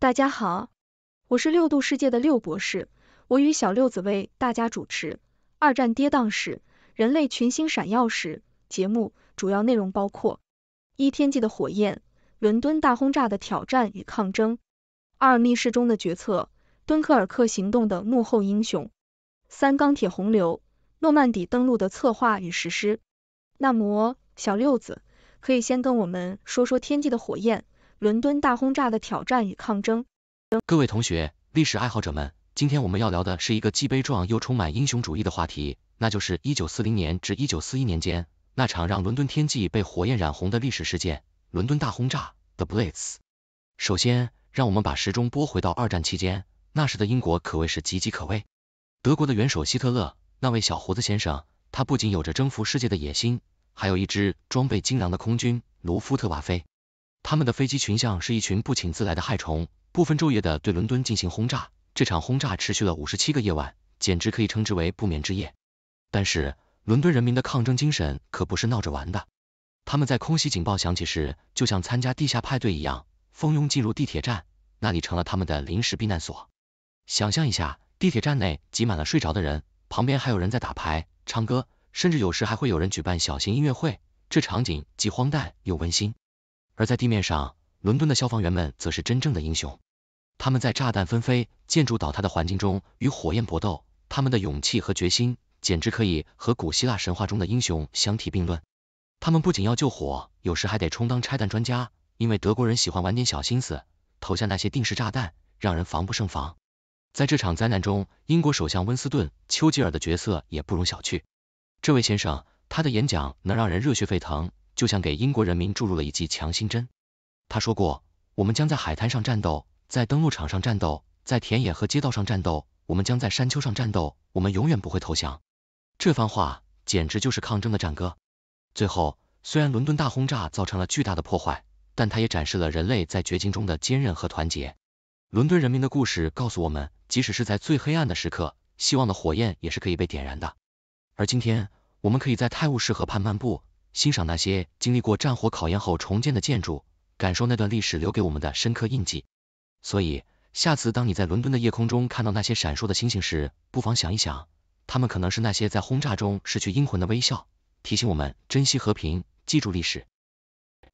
大家好，我是六度世界的六博士，我与小六子为大家主持《二战跌宕史：人类群星闪耀时》节目。主要内容包括：一天际的火焰，伦敦大轰炸的挑战与抗争；二密室中的决策，敦刻尔克行动的幕后英雄；三钢铁洪流，诺曼底登陆的策划与实施。那么，小六子可以先跟我们说说天际的火焰。伦敦大轰炸的挑战与抗争。各位同学，历史爱好者们，今天我们要聊的是一个既悲壮又充满英雄主义的话题，那就是一九四零年至一九四一年间那场让伦敦天际被火焰染红的历史事件——伦敦大轰炸 （The Blitz）。首先，让我们把时钟拨回到二战期间，那时的英国可谓是岌岌可危。德国的元首希特勒，那位小胡子先生，他不仅有着征服世界的野心，还有一支装备精良的空军——卢夫特瓦菲。他们的飞机群像是一群不请自来的害虫，不分昼夜的对伦敦进行轰炸。这场轰炸持续了五十七个夜晚，简直可以称之为不眠之夜。但是，伦敦人民的抗争精神可不是闹着玩的。他们在空袭警报响起时，就像参加地下派对一样，蜂拥进入地铁站，那里成了他们的临时避难所。想象一下，地铁站内挤满了睡着的人，旁边还有人在打牌、唱歌，甚至有时还会有人举办小型音乐会。这场景既荒诞又温馨。而在地面上，伦敦的消防员们则是真正的英雄，他们在炸弹纷飞、建筑倒塌的环境中与火焰搏斗，他们的勇气和决心简直可以和古希腊神话中的英雄相提并论。他们不仅要救火，有时还得充当拆弹专家，因为德国人喜欢玩点小心思，投下那些定时炸弹，让人防不胜防。在这场灾难中，英国首相温斯顿·丘吉尔的角色也不容小觑。这位先生，他的演讲能让人热血沸腾。就像给英国人民注入了一剂强心针。他说过，我们将在海滩上战斗，在登陆场上战斗，在田野和街道上战斗，我们将在山丘上战斗，我们永远不会投降。这番话简直就是抗争的战歌。最后，虽然伦敦大轰炸造成了巨大的破坏，但它也展示了人类在绝境中的坚韧和团结。伦敦人民的故事告诉我们，即使是在最黑暗的时刻，希望的火焰也是可以被点燃的。而今天，我们可以在泰晤士河畔漫步。欣赏那些经历过战火考验后重建的建筑，感受那段历史留给我们的深刻印记。所以，下次当你在伦敦的夜空中看到那些闪烁的星星时，不妨想一想，他们可能是那些在轰炸中失去英魂的微笑，提醒我们珍惜和平，记住历史。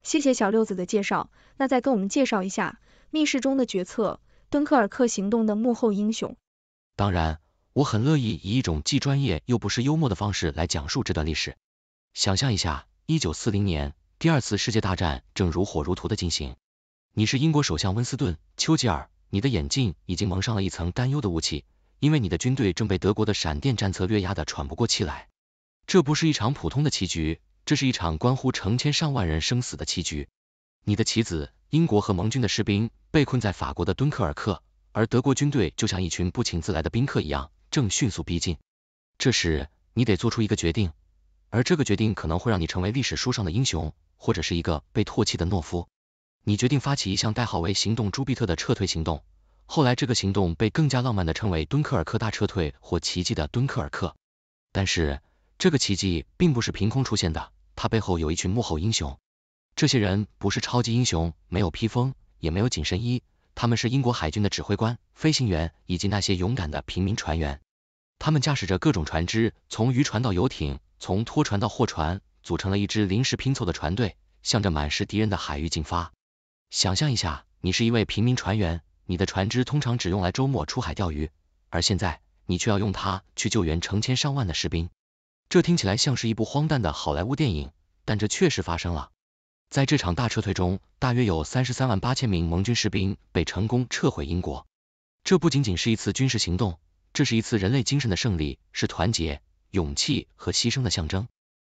谢谢小六子的介绍，那再跟我们介绍一下密室中的决策、敦刻尔克行动的幕后英雄。当然，我很乐意以一种既专业又不失幽默的方式来讲述这段历史。想象一下。一九四零年，第二次世界大战正如火如荼的进行。你是英国首相温斯顿·丘吉尔，你的眼镜已经蒙上了一层担忧的雾气，因为你的军队正被德国的闪电战策略压得喘不过气来。这不是一场普通的棋局，这是一场关乎成千上万人生死的棋局。你的棋子，英国和盟军的士兵被困在法国的敦刻尔克，而德国军队就像一群不请自来的宾客一样，正迅速逼近。这时，你得做出一个决定。而这个决定可能会让你成为历史书上的英雄，或者是一个被唾弃的懦夫。你决定发起一项代号为“行动朱庇特”的撤退行动，后来这个行动被更加浪漫的称为“敦刻尔克大撤退”或“奇迹的敦刻尔克”。但是，这个奇迹并不是凭空出现的，它背后有一群幕后英雄。这些人不是超级英雄，没有披风，也没有紧身衣，他们是英国海军的指挥官、飞行员以及那些勇敢的平民船员。他们驾驶着各种船只，从渔船到游艇。从拖船到货船，组成了一支临时拼凑的船队，向着满是敌人的海域进发。想象一下，你是一位平民船员，你的船只通常只用来周末出海钓鱼，而现在你却要用它去救援成千上万的士兵。这听起来像是一部荒诞的好莱坞电影，但这确实发生了。在这场大撤退中，大约有三十三万八千名盟军士兵被成功撤回英国。这不仅仅是一次军事行动，这是一次人类精神的胜利，是团结。勇气和牺牲的象征，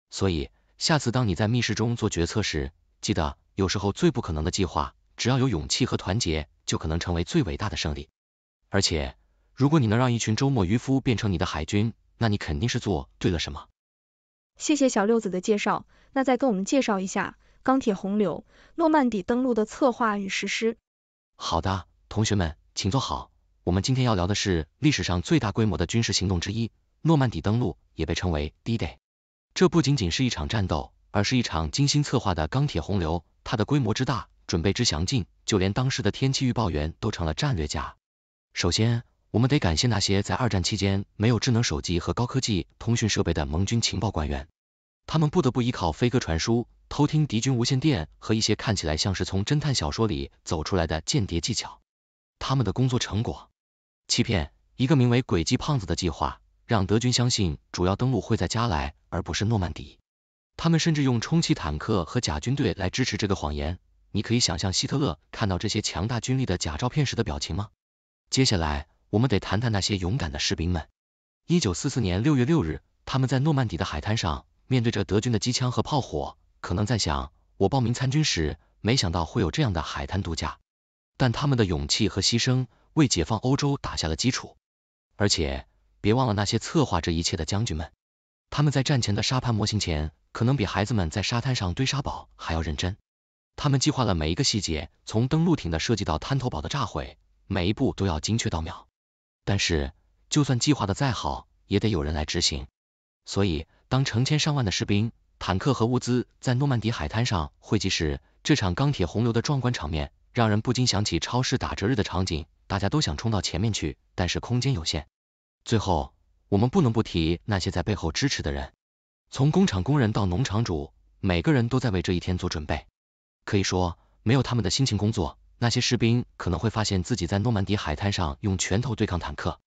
所以下次当你在密室中做决策时，记得有时候最不可能的计划，只要有勇气和团结，就可能成为最伟大的胜利。而且，如果你能让一群周末渔夫变成你的海军，那你肯定是做对了什么。谢谢小六子的介绍，那再跟我们介绍一下钢铁洪流——诺曼底登陆的策划与实施。好的，同学们请坐好，我们今天要聊的是历史上最大规模的军事行动之一。诺曼底登陆也被称为 D-Day，这不仅仅是一场战斗，而是一场精心策划的钢铁洪流。它的规模之大，准备之详尽，就连当时的天气预报员都成了战略家。首先，我们得感谢那些在二战期间没有智能手机和高科技通讯设备的盟军情报官员，他们不得不依靠飞鸽传书、偷听敌军无线电和一些看起来像是从侦探小说里走出来的间谍技巧。他们的工作成果，欺骗一个名为“诡计胖子”的计划。让德军相信主要登陆会在加莱而不是诺曼底，他们甚至用充气坦克和假军队来支持这个谎言。你可以想象希特勒看到这些强大军力的假照片时的表情吗？接下来，我们得谈谈那些勇敢的士兵们。一九四四年六月六日，他们在诺曼底的海滩上，面对着德军的机枪和炮火，可能在想，我报名参军时没想到会有这样的海滩度假。但他们的勇气和牺牲为解放欧洲打下了基础，而且。别忘了那些策划这一切的将军们，他们在战前的沙盘模型前，可能比孩子们在沙滩上堆沙堡还要认真。他们计划了每一个细节，从登陆艇的设计到滩头堡的炸毁，每一步都要精确到秒。但是，就算计划的再好，也得有人来执行。所以，当成千上万的士兵、坦克和物资在诺曼底海滩上汇集时，这场钢铁洪流的壮观场面，让人不禁想起超市打折日的场景，大家都想冲到前面去，但是空间有限。最后，我们不能不提那些在背后支持的人，从工厂工人到农场主，每个人都在为这一天做准备。可以说，没有他们的辛勤工作，那些士兵可能会发现自己在诺曼底海滩上用拳头对抗坦克。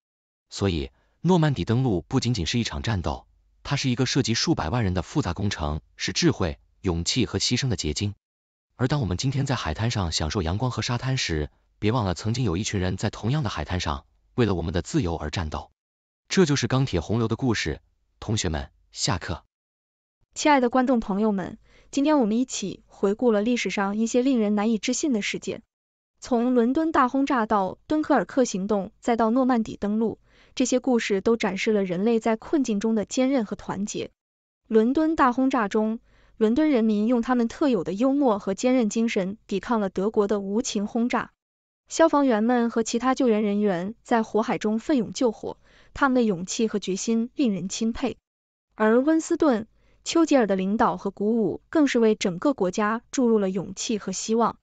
所以，诺曼底登陆不仅仅是一场战斗，它是一个涉及数百万人的复杂工程，是智慧、勇气和牺牲的结晶。而当我们今天在海滩上享受阳光和沙滩时，别忘了曾经有一群人在同样的海滩上，为了我们的自由而战斗。这就是钢铁洪流的故事，同学们下课。亲爱的观众朋友们，今天我们一起回顾了历史上一些令人难以置信的事件，从伦敦大轰炸到敦刻尔克行动，再到诺曼底登陆，这些故事都展示了人类在困境中的坚韧和团结。伦敦大轰炸中，伦敦人民用他们特有的幽默和坚韧精神抵抗了德国的无情轰炸，消防员们和其他救援人员在火海中奋勇救火。他们的勇气和决心令人钦佩，而温斯顿·丘吉尔的领导和鼓舞更是为整个国家注入了勇气和希望。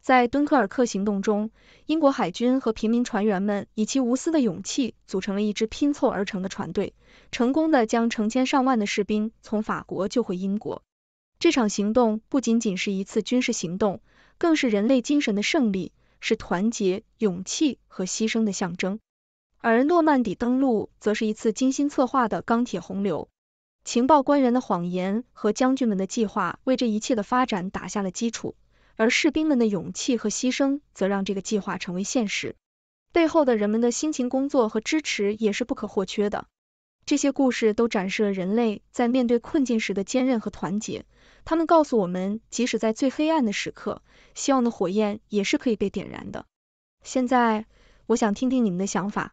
在敦刻尔克行动中，英国海军和平民船员们以其无私的勇气，组成了一支拼凑而成的船队，成功的将成千上万的士兵从法国救回英国。这场行动不仅仅是一次军事行动，更是人类精神的胜利，是团结、勇气和牺牲的象征。而诺曼底登陆则是一次精心策划的钢铁洪流，情报官员的谎言和将军们的计划为这一切的发展打下了基础，而士兵们的勇气和牺牲则让这个计划成为现实。背后的人们的辛勤工作和支持也是不可或缺的。这些故事都展示了人类在面对困境时的坚韧和团结。他们告诉我们，即使在最黑暗的时刻，希望的火焰也是可以被点燃的。现在，我想听听你们的想法。